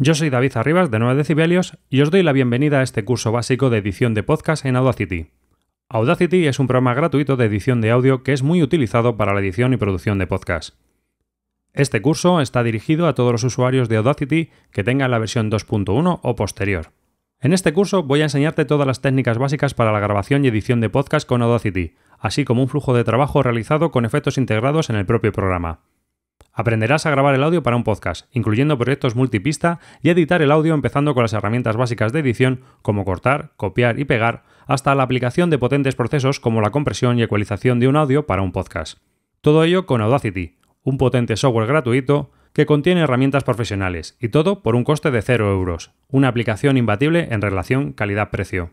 Yo soy David Arribas de 9 Decibelios y os doy la bienvenida a este curso básico de edición de podcast en Audacity. Audacity es un programa gratuito de edición de audio que es muy utilizado para la edición y producción de podcast. Este curso está dirigido a todos los usuarios de Audacity que tengan la versión 2.1 o posterior. En este curso voy a enseñarte todas las técnicas básicas para la grabación y edición de podcast con Audacity, así como un flujo de trabajo realizado con efectos integrados en el propio programa. Aprenderás a grabar el audio para un podcast, incluyendo proyectos multipista y editar el audio empezando con las herramientas básicas de edición como cortar, copiar y pegar, hasta la aplicación de potentes procesos como la compresión y ecualización de un audio para un podcast. Todo ello con Audacity, un potente software gratuito que contiene herramientas profesionales y todo por un coste de 0 euros, una aplicación imbatible en relación calidad-precio.